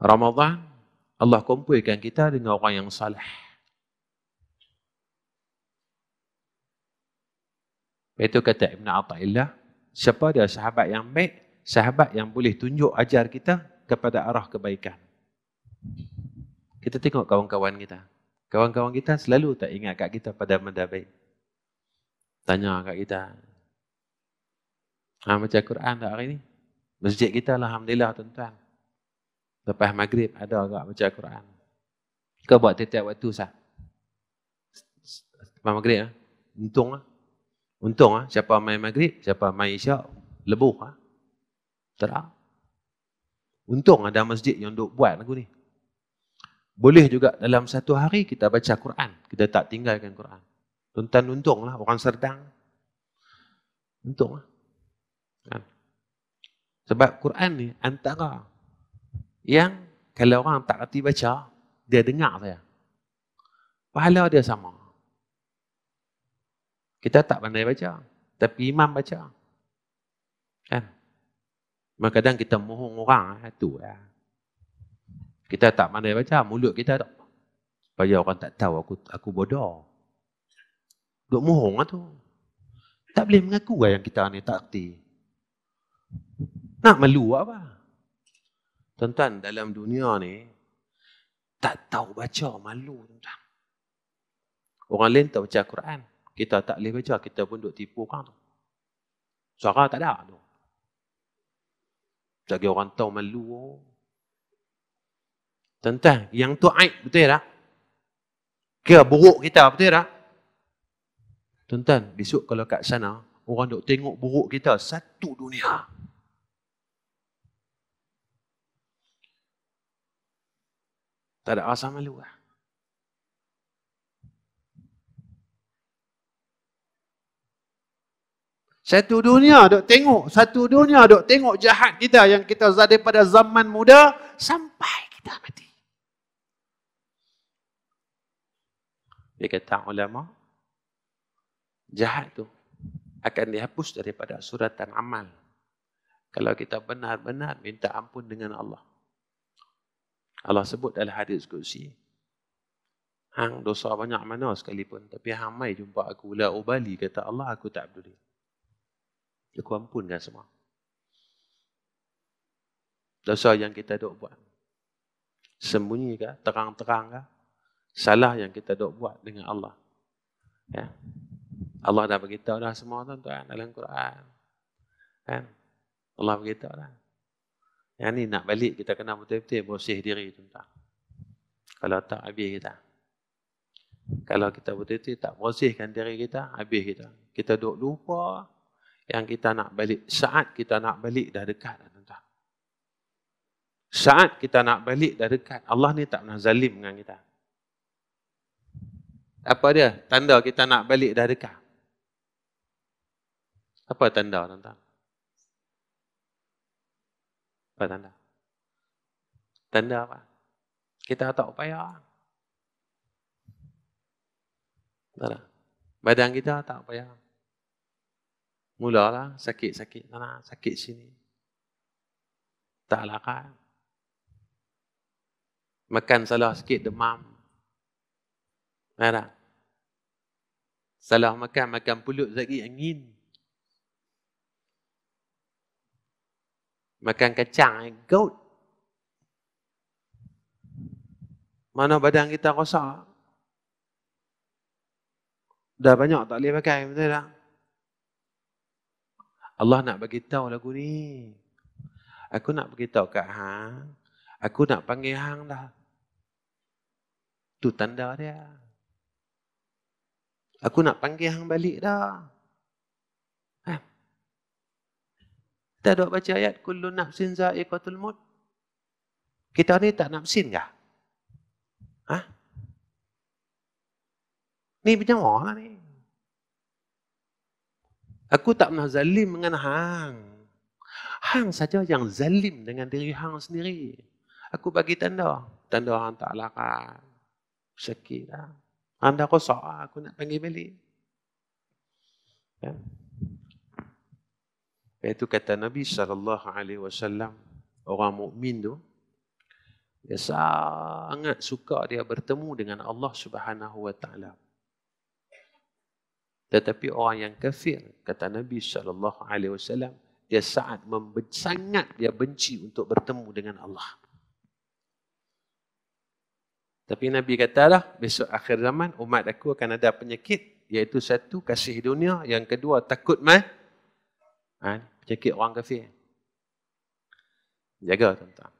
Ramadhan, Allah kumpulkan kita dengan orang yang salih. Itu kata Ibn Atta'illah, siapa dia sahabat yang baik, sahabat yang boleh tunjuk ajar kita kepada arah kebaikan. Kita tengok kawan-kawan kita. Kawan-kawan kita selalu tak ingat kat kita pada benda baik. Tanya kat kita. Ha, macam Quran tak hari ni? Masjid kita lah, Alhamdulillah tuan-tuan. Lepas maghrib ada agak baca Quran. Kau buat tiap-tiap waktu sah. Lepas maghrib lah. Untung lah. Untung lah. Siapa main maghrib, siapa main isyak, lebuh lah. Terang. Untung ada masjid yang duk buat lagu ni. Boleh juga dalam satu hari kita baca Quran. Kita tak tinggalkan Quran. Tuan-tuan untung lah. Orang serdang. Untung lah. Sebab Quran ni antara yang kalau orang tak reti baca, dia dengar saja. Pahala dia sama. Kita tak pandai baca, tapi imam baca. Kan? Kadang-kadang kita mohon orang itu eh, ya. Kita tak pandai baca, mulut kita tak supaya orang tak tahu aku aku bodoh. Duk mohong lah tu. Tak boleh mengaku lah yang kita ni tak reti. Nak malu apa? Tuan-tuan, dalam dunia ni, tak tahu baca, malu. Tuan-tuan. Orang lain tak baca Quran. Kita tak boleh baca, kita pun duk tipu orang tu. Suara tak ada tu. Bagi orang tahu malu. Oh. Tuan-tuan, yang tu aib betul tak? Ke buruk kita betul tak? Tuan-tuan, besok kalau kat sana, orang duk tengok buruk kita satu dunia. Tak ada asam malu lah. Satu dunia dok tengok, satu dunia dok tengok jahat kita yang kita zadi pada zaman muda sampai kita mati. Dia kata ulama, jahat tu akan dihapus daripada suratan amal. Kalau kita benar-benar minta ampun dengan Allah. Allah sebut dalam hadis kursi. Hang dosa banyak mana sekalipun. Tapi hang mai jumpa aku. La ubali kata Allah aku tak peduli. Aku kan semua. Dosa yang kita dok buat. Sembunyi ke? Terang-terang ke? Salah yang kita dok buat dengan Allah. Ya. Allah dah beritahu dah semua tuan-tuan dalam Quran. Ya Allah beritahu dah. Yang ni nak balik kita kena betul-betul bersih diri tuan-tuan. Kalau tak habis kita. Kalau kita betul-betul tak bersihkan diri kita, habis kita. Kita duk lupa yang kita nak balik. Saat kita nak balik dah dekat tuan-tuan. Saat kita nak balik dah dekat. Allah ni tak pernah zalim dengan kita. Apa dia? Tanda kita nak balik dah dekat. Apa tanda tuan-tuan? Apa tanda? Tanda apa? Kita tak upaya. Tak tak? Badan kita tak upaya. Mulalah sakit-sakit sana, sakit sini. Tak lakar. Makan salah sikit demam. Tak tak? Salah makan, makan pulut sakit angin. makan kacang eh. goat. Mana badan kita rosak? Dah banyak tak boleh pakai, betul tak? Allah nak bagi tahu lagu ni. Aku nak bagi tahu kat hang. Aku nak panggil hang dah. Tu tanda dia. Aku nak panggil hang balik dah. Kita duk baca ayat kullu nafsin za'iqatul maut. Kita ni tak nafsin kah? Ha? Ni bernyawa lah ni. Aku tak pernah zalim dengan hang. Hang saja yang zalim dengan diri hang sendiri. Aku bagi tanda. Tanda hang tak larat. Kan. Sakit lah. Anda kosak lah, aku nak panggil balik. Ya. Itu kata Nabi sallallahu alaihi wasallam orang mukmin tu dia sangat suka dia bertemu dengan Allah Subhanahu wa taala. Tetapi orang yang kafir kata Nabi sallallahu alaihi wasallam dia sangat sangat dia benci untuk bertemu dengan Allah. Tapi Nabi katalah besok akhir zaman umat aku akan ada penyakit iaitu satu kasih dunia yang kedua takut mati. Ha, penyakit orang kafir. Jaga tuan-tuan.